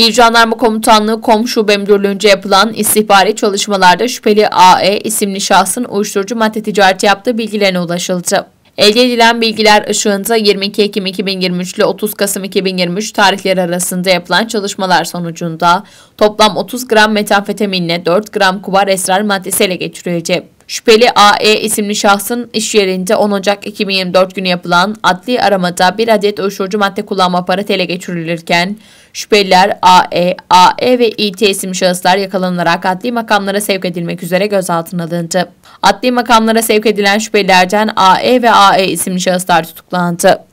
İl Jandarma Komutanlığı Komşu Müdürlüğü'nce yapılan istihbari çalışmalarda şüpheli AE isimli şahsın uyuşturucu madde ticareti yaptığı bilgilerine ulaşıldı. Elde edilen bilgiler ışığında 22 Ekim 2023 ile 30 Kasım 2023 tarihleri arasında yapılan çalışmalar sonucunda toplam 30 gram metamfetaminle 4 gram kubar esrar maddesi ele geçirilecek. Şüpheli AE isimli şahsın iş yerinde 10 Ocak 2024 günü yapılan adli aramada bir adet uyuşturucu madde kullanma aparatı ele geçirilirken şüpheliler AE, AE ve İT isimli şahıslar yakalanarak adli makamlara sevk edilmek üzere gözaltına alındı. Adli makamlara sevk edilen şüphelilerden AE ve AE isimli şahıslar tutuklandı.